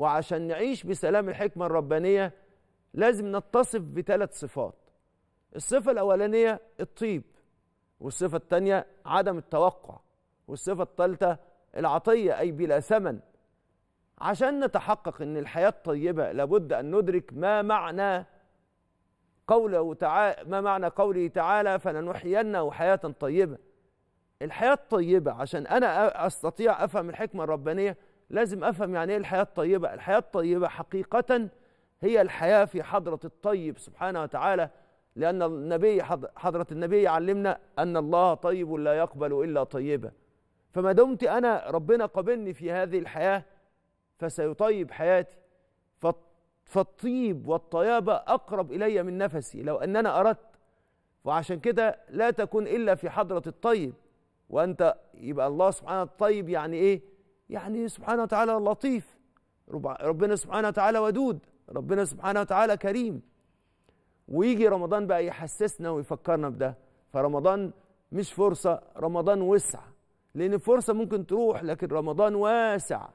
وعشان نعيش بسلام الحكمة الربانية لازم نتصف بثلاث صفات الصفة الأولانية الطيب والصفة الثانية عدم التوقع والصفة الثالثة العطية أي بلا ثمن عشان نتحقق أن الحياة الطيبة لابد أن ندرك ما معنى قوله تعالى ما معنى قوله تعالى فلنحيينه حياة طيبة الحياة الطيبة عشان أنا أستطيع أفهم الحكمة الربانية لازم افهم يعني ايه الحياه الطيبه الحياه الطيبه حقيقه هي الحياه في حضره الطيب سبحانه وتعالى لان النبي حضره النبي علمنا ان الله طيب لا يقبل الا طيبا فما دمت انا ربنا قابلني في هذه الحياه فسيطيب حياتي فالطيب والطيابه اقرب الي من نفسي لو ان انا اردت وعشان كده لا تكون الا في حضره الطيب وانت يبقى الله سبحانه الطيب يعني ايه يعني سبحانه وتعالى لطيف ربنا سبحانه وتعالى ودود ربنا سبحانه وتعالى كريم ويجي رمضان بقى يحسسنا ويفكرنا بده فرمضان مش فرصة رمضان وسع لأن فرصة ممكن تروح لكن رمضان واسع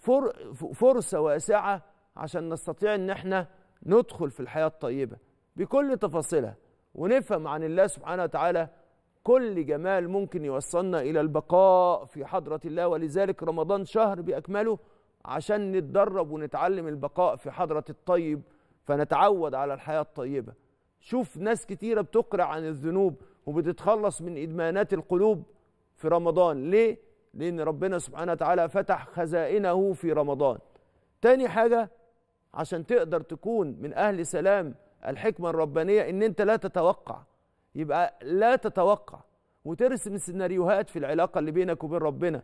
فر فرصة واسعة عشان نستطيع إن إحنا ندخل في الحياة الطيبة بكل تفاصيلها ونفهم عن الله سبحانه وتعالى كل جمال ممكن يوصلنا إلى البقاء في حضرة الله ولذلك رمضان شهر بأكمله عشان نتدرب ونتعلم البقاء في حضرة الطيب فنتعود على الحياة الطيبة شوف ناس كتيرة بتقرع عن الذنوب وبتتخلص من إدمانات القلوب في رمضان ليه؟ لأن ربنا سبحانه وتعالى فتح خزائنه في رمضان تاني حاجة عشان تقدر تكون من أهل سلام الحكمة الربانية إن أنت لا تتوقع يبقى لا تتوقع وترسم السيناريوهات في العلاقة اللي بينك وبين ربنا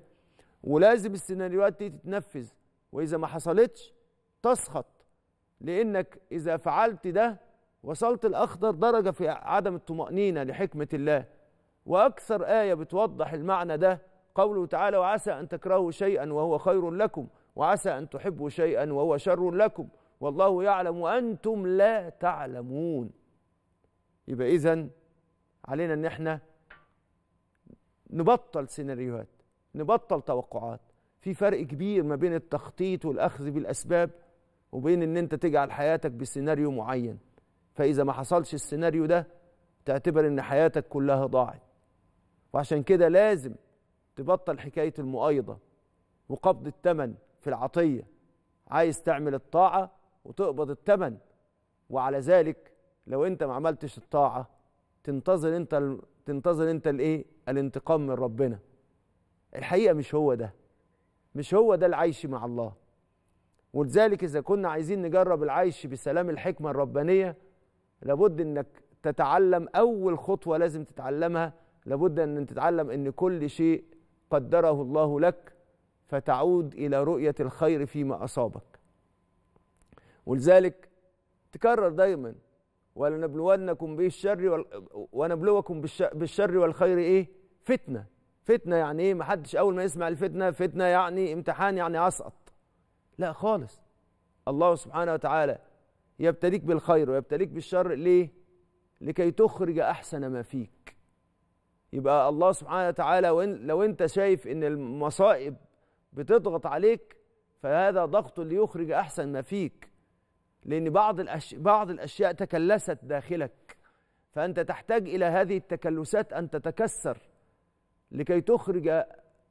ولازم السيناريوهات دي تتنفذ وإذا ما حصلتش تسخط لأنك إذا فعلت ده وصلت الأخضر درجة في عدم الطمأنينة لحكمة الله وأكثر آية بتوضح المعنى ده قوله تعالى وعسى أن تكرهوا شيئا وهو خير لكم وعسى أن تحبوا شيئا وهو شر لكم والله يعلم وأنتم لا تعلمون يبقى إذن علينا ان احنا نبطل سيناريوهات نبطل توقعات في فرق كبير ما بين التخطيط والاخذ بالاسباب وبين ان انت تجعل حياتك بسيناريو معين فاذا ما حصلش السيناريو ده تعتبر ان حياتك كلها ضاعت وعشان كده لازم تبطل حكايه المؤايضه وقبض الثمن في العطيه عايز تعمل الطاعه وتقبض الثمن وعلى ذلك لو انت ما عملتش الطاعه تنتظر انت ال... تنتظر انت الايه الانتقام من ربنا الحقيقه مش هو ده مش هو ده العيش مع الله ولذلك اذا كنا عايزين نجرب العيش بسلام الحكمه الربانيه لابد انك تتعلم اول خطوه لازم تتعلمها لابد ان تتعلم ان كل شيء قدره الله لك فتعود الى رؤيه الخير فيما اصابك ولذلك تكرر دايما ولنبلونكم بالشر وال... ونبلوكم بالشر والخير ايه فتنه فتنه يعني ايه محدش اول ما يسمع الفتنه فتنه يعني امتحان يعني اسقط لا خالص الله سبحانه وتعالى يبتليك بالخير ويبتليك بالشر ليه لكي تخرج احسن ما فيك يبقى الله سبحانه وتعالى وإن لو انت شايف ان المصائب بتضغط عليك فهذا ضغط ليخرج احسن ما فيك لأن بعض الأشياء بعض الأشياء تكلست داخلك فأنت تحتاج إلى هذه التكلسات أن تتكسر لكي تخرج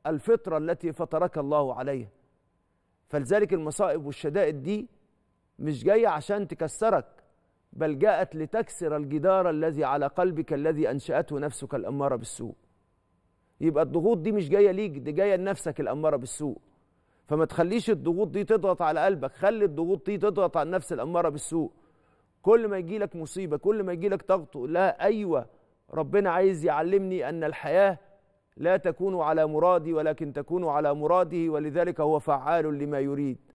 الفطرة التي فطرك الله عليها فلذلك المصائب والشدائد دي مش جاية عشان تكسرك بل جاءت لتكسر الجدار الذي على قلبك الذي أنشأته نفسك الأمارة بالسوء يبقى الضغوط دي مش جاية ليك دي جاية لنفسك الأمارة بالسوء فما تخليش الضغوط دي تضغط على قلبك خلي الضغوط دي تضغط على النفس الأمارة بالسوء كل ما يجي لك مصيبة كل ما يجي لك ضغط لا أيوة ربنا عايز يعلمني أن الحياة لا تكون على مرادي ولكن تكون على مراده ولذلك هو فعال لما يريد